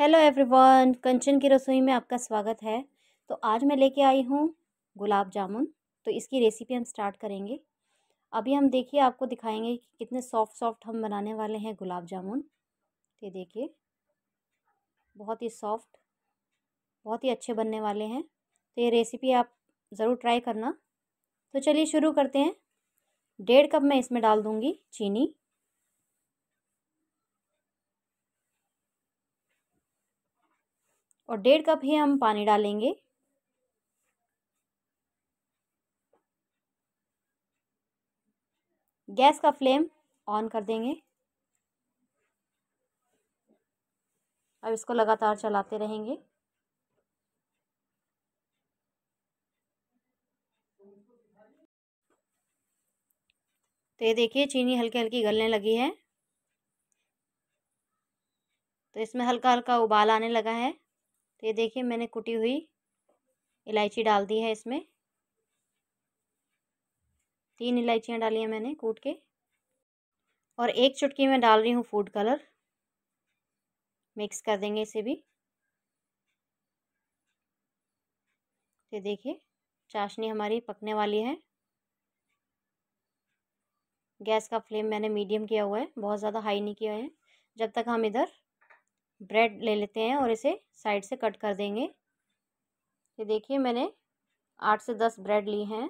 hello everyone कंचन की रसोई में आपका स्वागत है तो आज मैं लेके आई हूँ गुलाब जामुन तो इसकी रेसिपी हम स्टार्ट करेंगे अभी हम देखिए आपको दिखाएंगे कि कितने सॉफ्ट सॉफ्ट हम बनाने वाले हैं गुलाब जामुन ये देखिए बहुत ही सॉफ्ट बहुत ही अच्छे बनने वाले हैं तो ये रेसिपी आप ज़रूर ट्राई करना तो चलिए शुरू करते हैं डेढ़ कप मैं इसमें डाल दूँगी चीनी और डेढ़ कप ही हम पानी डालेंगे गैस का फ्लेम ऑन कर देंगे अब इसको लगातार चलाते रहेंगे तो ये देखिए चीनी हल्की हल्की गलने लगी है तो इसमें हल्का हल्का उबाल आने लगा है तो ये देखिए मैंने कुटी हुई इलायची डाल दी है इसमें तीन इलायचियाँ डाली हैं मैंने कूट के और एक चुटकी में डाल रही हूँ फूड कलर मिक्स कर देंगे इसे भी ये देखिए चाशनी हमारी पकने वाली है गैस का फ्लेम मैंने मीडियम किया हुआ है बहुत ज़्यादा हाई नहीं किया है जब तक हम इधर ब्रेड ले लेते हैं और इसे साइड से कट कर देंगे ये देखिए मैंने आठ से दस ब्रेड ली हैं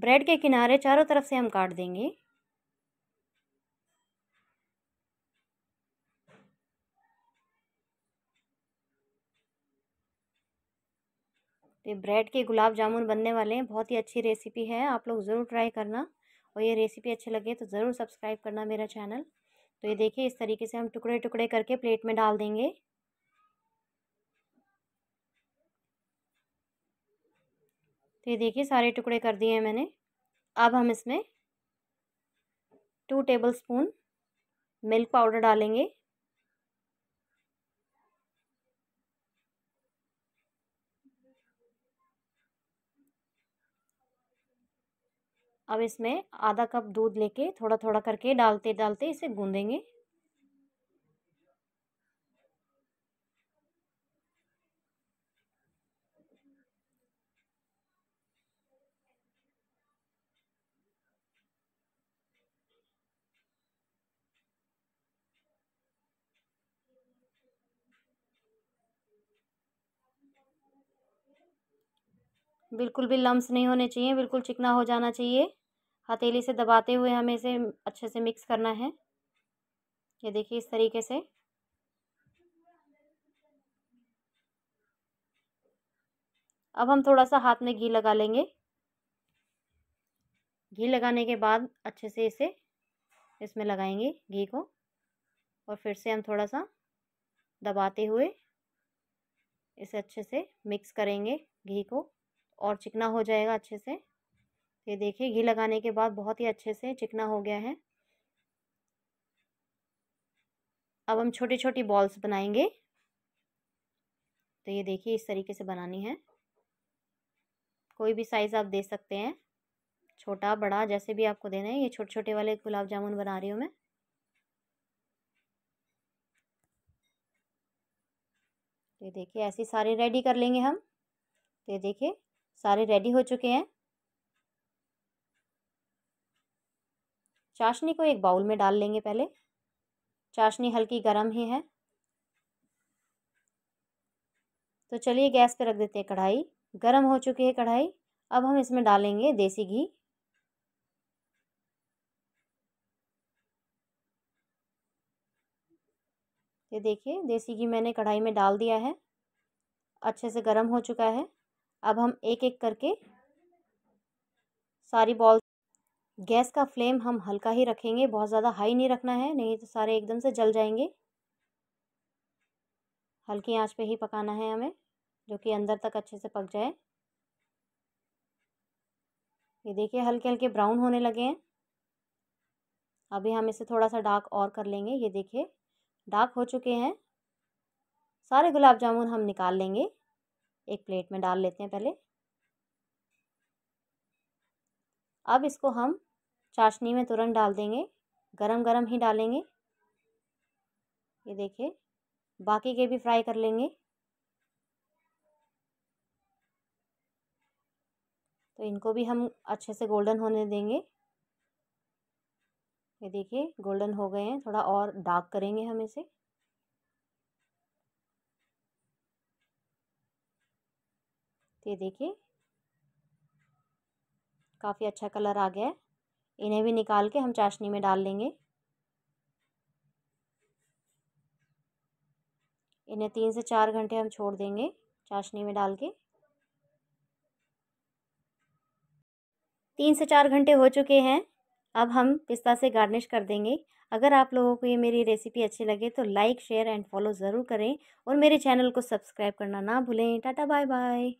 ब्रेड के किनारे चारों तरफ से हम काट देंगे ये ब्रेड के गुलाब जामुन बनने वाले हैं बहुत ही अच्छी रेसिपी है आप लोग ज़रूर ट्राई करना और ये रेसिपी अच्छी लगे तो ज़रूर सब्सक्राइब करना मेरा चैनल तो ये देखिए इस तरीके से हम टुकड़े टुकड़े करके प्लेट में डाल देंगे तो ये देखिए सारे टुकड़े कर दिए हैं मैंने अब हम इसमें two tablespoon milk powder डालेंगे अब इसमें आधा कप दूध लेके थोड़ा थोड़ा करके डालते डालते इसे गूंदेंगे बिल्कुल भी लम्स नहीं होने चाहिए बिल्कुल चिकना हो जाना चाहिए हथेली से दबाते हुए हमें इसे अच्छे से मिक्स करना है ये देखिए इस तरीके से अब हम थोड़ा सा हाथ में घी लगा लेंगे घी लगाने के बाद अच्छे से इसे इसमें लगाएंगे घी को और फिर से हम थोड़ा सा दबाते हुए इसे अच्छे से मिक्स करेंगे घी को और चिकना हो जाएगा अच्छे से ये देखिए घी लगाने के बाद बहुत ही अच्छे से चिकना हो गया है अब हम छोटी छोटी बॉल्स बनाएंगे तो ये देखिए इस तरीके से बनानी है कोई भी साइज़ आप दे सकते हैं छोटा बड़ा जैसे भी आपको देना है ये छोटे छोटे वाले गुलाब जामुन बना रही हूँ मैं ये देखिए ऐसे सारे रेडी कर लेंगे हम तो ये देखिए सारे रेडी हो चुके हैं चाशनी को एक बाउल में डाल लेंगे पहले चाशनी हल्की गर्म ही है तो चलिए गैस पर रख देते हैं कढ़ाई गर्म हो चुकी है कढ़ाई अब हम इसमें डालेंगे देसी घी ये देखिए देसी घी मैंने कढ़ाई में डाल दिया है अच्छे से गर्म हो चुका है अब हम एक एक करके सारी बॉल्स गैस का फ्लेम हम हल्का ही रखेंगे बहुत ज़्यादा हाई नहीं रखना है नहीं तो सारे एकदम से जल जाएंगे हल्की आंच पे ही पकाना है हमें जो कि अंदर तक अच्छे से पक जाए ये देखिए हल्के हल्के ब्राउन होने लगे हैं अभी हम इसे थोड़ा सा डार्क और कर लेंगे ये देखिए डार्क हो चुके हैं सारे गुलाब जामुन हम निकाल लेंगे एक प्लेट में डाल लेते हैं पहले अब इसको हम चाशनी में तुरंत डाल देंगे गरम गरम ही डालेंगे ये देखिए बाकी के भी फ्राई कर लेंगे तो इनको भी हम अच्छे से गोल्डन होने देंगे ये देखिए गोल्डन हो गए हैं थोड़ा और डार्क करेंगे हम इसे तो ये देखिए काफ़ी अच्छा कलर आ गया है इन्हें भी निकाल के हम चाशनी में डाल लेंगे इन्हें तीन से चार घंटे हम छोड़ देंगे चाशनी में डाल के तीन से चार घंटे हो चुके हैं अब हम पिस्ता से गार्निश कर देंगे अगर आप लोगों को ये मेरी रेसिपी अच्छी लगे तो लाइक शेयर एंड फॉलो ज़रूर करें और मेरे चैनल को सब्सक्राइब करना ना भूलें टाटा बाय बाय